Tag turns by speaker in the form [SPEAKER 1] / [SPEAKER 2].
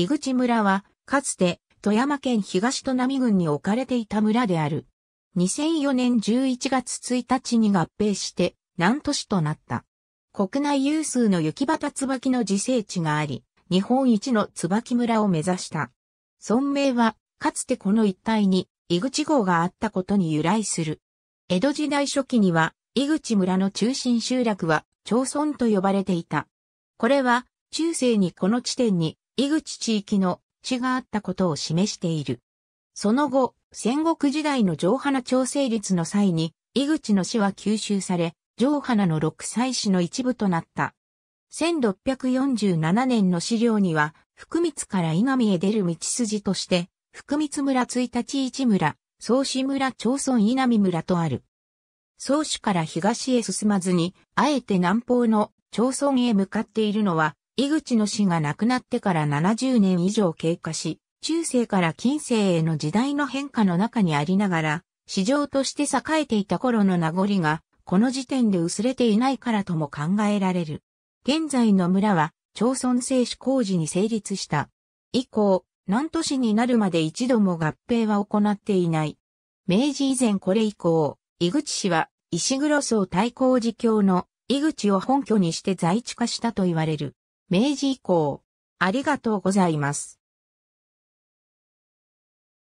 [SPEAKER 1] 井口村は、かつて、富山県東砺波郡に置かれていた村である。2004年11月1日に合併して、南都市となった。国内有数の雪畑椿の自生地があり、日本一の椿村を目指した。村名は、かつてこの一帯に、井口号があったことに由来する。江戸時代初期には、井口村の中心集落は、町村と呼ばれていた。これは、中世にこの地点に、井口地域の地があったことを示している。その後、戦国時代の上花調整率の際に、井口の死は吸収され、上花の六歳死の一部となった。1647年の資料には、福光から井見へ出る道筋として、福光村一日市村、宗志村町村稲見村とある。宗主から東へ進まずに、あえて南方の町村へ向かっているのは、井口の死が亡くなってから70年以上経過し、中世から近世への時代の変化の中にありながら、市場として栄えていた頃の名残が、この時点で薄れていないからとも考えられる。現在の村は、町村制止工事に成立した。以降、何都市になるまで一度も合併は行っていない。明治以前これ以降、井口氏は、石黒荘対抗寺教の井口を本拠にして在地化したと言われる。明治以降、ありがとうご
[SPEAKER 2] ざいます。